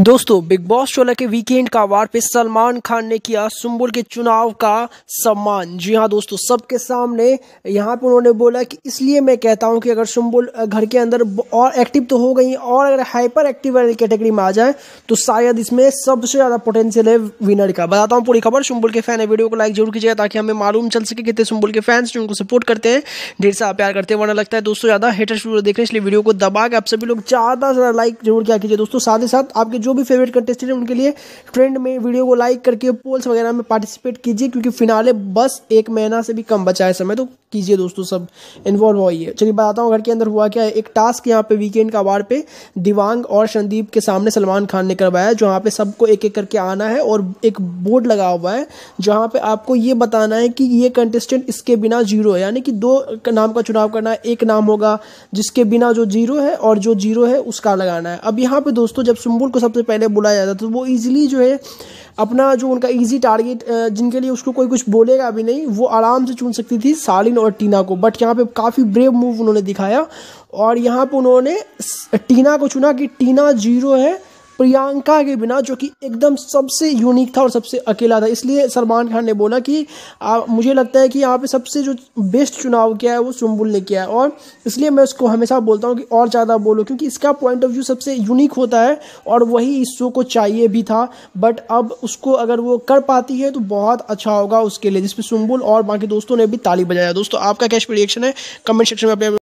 दोस्तों big boss चोला के weekend का वार पे सलमान खान ने किया सुम्बुल के चुनाव का सम्मान जी हाँ दोस्तों सबके सामने यहाँ पे उन्होंने बोला कि इसलिए मैं कहता हूँ कि अगर सुम्बुल घर के अंदर और एक्टिव तो हो गई और अगर हाइपर एक्टिव वाली कैटेगरी में आ जाए तो शायद इसमें सबसे ज़्यादा पोटेंशियल है विनर का बताता हूँ पूरी खबर सुम्बुल के फैन है वीडियो को लाइक जरूर कीजिएगा ताकि हमें मालूम चल सके कितने सुम्बुल के फैंस जो उनको सपोर्ट करते हैं ढेर सा प्यार करते हैं वरना लगता है दोस्तों ज़्यादा हेटर्स वीडियो देख रहे इसलिए वीडियो को दबा के आप सभी लोग ज़्यादा से ज़्यादा लाइक जरूर किया कीजिए दोस्तों साथ ही साथ आपके जो भी फेवरेट कंटेस्टेंट हैं उनके लिए ट्रेंड में वीडियो को लाइक करके पोल्स वगैरह में पार्टिसिपेट कीजिए क्योंकि फिनाले बस एक महीना से भी कम बचा है समय तो कीजिए दोस्तों सब इन्वॉल्व होइए चलिए बताता हूँ घर के अंदर हुआ क्या है एक टास्क यहाँ पे वीकेंड का वार पे दिवांग और संदीप के सामने सलमान खान ने करवाया जो पे सबको एक एक करके आना है और एक बोर्ड लगा हुआ है जहाँ पे आपको ये बताना है कि ये कंटेस्टेंट इसके बिना जीरो है यानी कि दो नाम का चुनाव करना है एक नाम होगा जिसके बिना जो जीरो है और जो जीरो है उसका लगाना है अब यहाँ पे दोस्तों जब सुम्बुल को सब सबसे पहले बुलाया जाता तो वो ईज़िली जो है अपना जो उनका इजी टारगेट जिनके लिए उसको कोई कुछ बोलेगा भी नहीं वो आराम से चुन सकती थी सालिन और टीना को बट यहाँ पे काफ़ी ब्रेव मूव उन्होंने दिखाया और यहाँ पर उन्होंने टीना को चुना कि टीना जीरो है प्रियंका के बिना जो कि एकदम सबसे यूनिक था और सबसे अकेला था इसलिए सलमान खान ने बोला कि आ, मुझे लगता है कि यहाँ पे सबसे जो बेस्ट चुनाव किया है वो सुम्बुल ने किया है और इसलिए मैं उसको हमेशा बोलता हूँ कि और ज़्यादा बोलो क्योंकि इसका पॉइंट ऑफ व्यू सबसे यूनिक होता है और वही इस शो को चाहिए भी था बट अब उसको अगर वो कर पाती है तो बहुत अच्छा होगा उसके लिए जिसमें सुम्बुल और बाकी दोस्तों ने भी ताली बजाया दोस्तों आपका कैश प्रिएक्शन है कमेंट सेक्शन में अपने